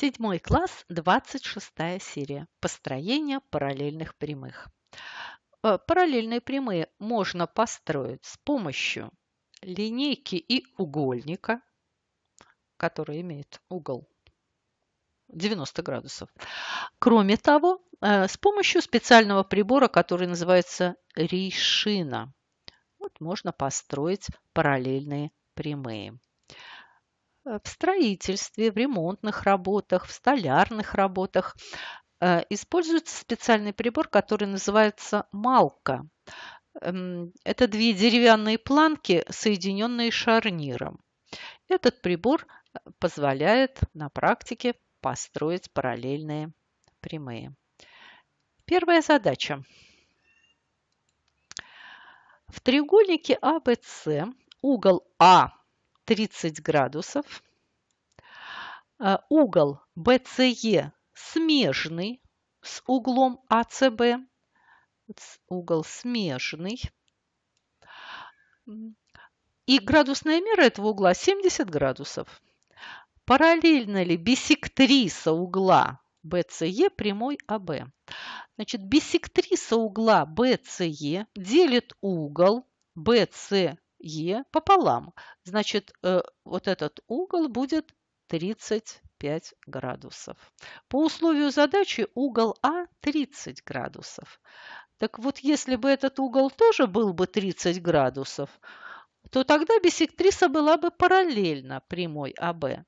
Седьмой класс, 26 серия. Построение параллельных прямых. Э, параллельные прямые можно построить с помощью линейки и угольника, который имеет угол 90 градусов. Кроме того, э, с помощью специального прибора, который называется рейшина, вот можно построить параллельные прямые. Э, в строительстве, в ремонтных работах, в столярных работах э, используется специальный прибор, который называется «малка». Эм, это две деревянные планки, соединенные шарниром. Этот прибор э, позволяет на практике построить параллельные прямые. Первая задача. В треугольнике АВС угол А 30 градусов. А, угол BCE смежный с углом ACB, а Угол смежный. И градусная мера этого угла 70 градусов. Параллельно ли бисектриса угла BCE прямой AB? А Значит, бисектриса угла BCE делит угол BCE пополам. Значит, э, вот этот угол будет 35 градусов. По условию задачи угол А 30 градусов. Так вот, если бы этот угол тоже был бы 30 градусов, то тогда бисектриса была бы параллельна прямой АБ.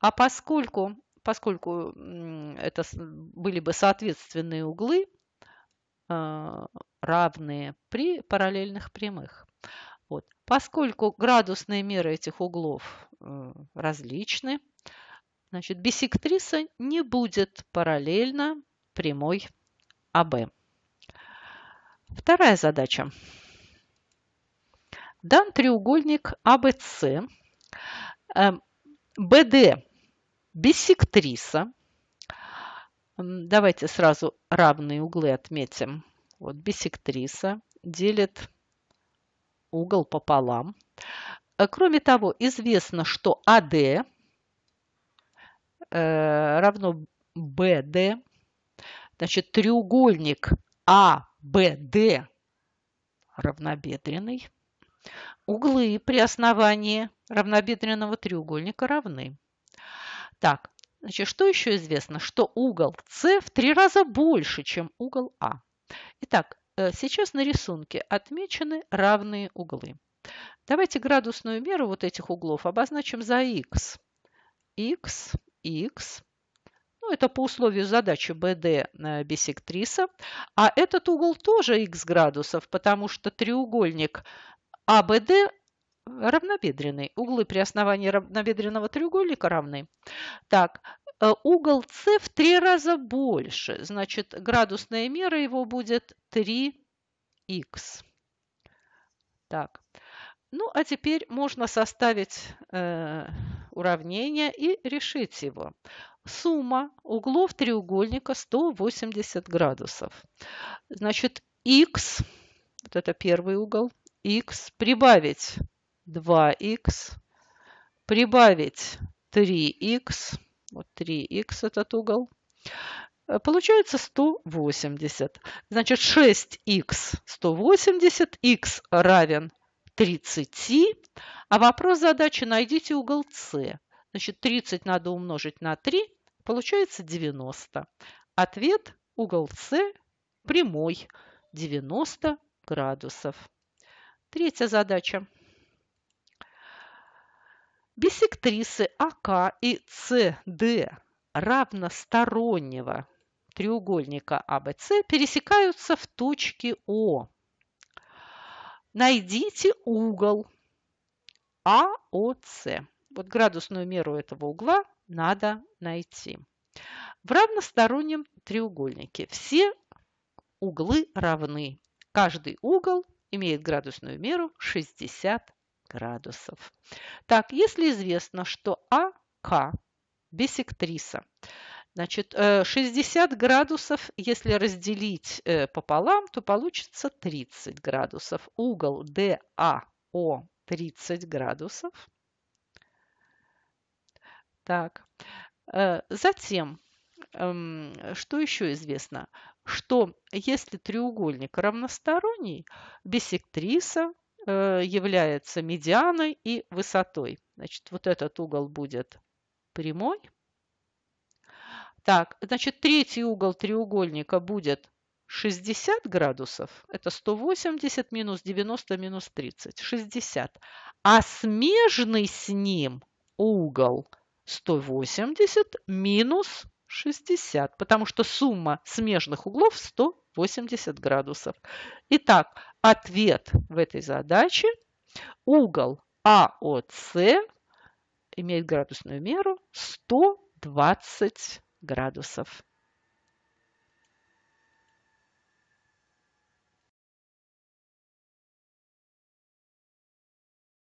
А поскольку, поскольку это были бы соответственные углы, э, равные при параллельных прямых. Вот. Поскольку градусные меры этих углов э, различны, значит, бисектриса не будет параллельно прямой АБ. Вторая задача. Дан треугольник АБС. Э, БД – бисектриса. Давайте сразу равные углы отметим. Вот бисектриса делит угол пополам. Э, кроме того, известно, что АД э, равно БД. Значит, треугольник АБД равнобедренный. Углы при основании равнобедренного треугольника равны. Так, значит, что еще известно? Что угол С в три раза больше, чем угол А. Итак, Э, сейчас на рисунке отмечены равные углы. Давайте градусную меру вот этих углов обозначим за x. x, x. Ну, это по условию задачи BD бисектриса. А этот угол тоже x градусов, потому что треугольник ABD а равнобедренный. Углы при основании равнобедренного треугольника равны. Так, Э, угол С в три раза больше, значит, градусная мера его будет 3х. Так, ну а теперь можно составить э, уравнение и решить его. Сумма углов треугольника 180 градусов. Значит, х, вот это первый угол, х прибавить 2х, прибавить 3х, вот 3х этот угол. Э, получается 180. Значит, 6х 180, х равен 30. А вопрос задачи – найдите угол С. Значит, 30 надо умножить на 3, получается 90. Ответ – угол С прямой, 90 градусов. Третья задача. Бисектрисы АК и СД равностороннего треугольника АВС пересекаются в точке О. Найдите угол АОС. Вот градусную меру этого угла надо найти. В равностороннем треугольнике все углы равны. Каждый угол имеет градусную меру 60 градусов. Так, если известно, что АК бисектриса, значит, 60 э, градусов, если разделить э, пополам, то получится 30 градусов. Угол ДАО 30 градусов. Так, э, затем, эм, что еще известно? Что если треугольник равносторонний, бисектриса Э, является медианой и высотой. Значит, вот этот угол будет прямой. Так, значит, третий угол треугольника будет 60 градусов. Это 180 минус 90 минус 30. 60. А смежный с ним угол 180 минус 60, потому что сумма смежных углов 180 градусов. Итак, ответ в этой задаче – угол АОС имеет градусную меру 120 градусов.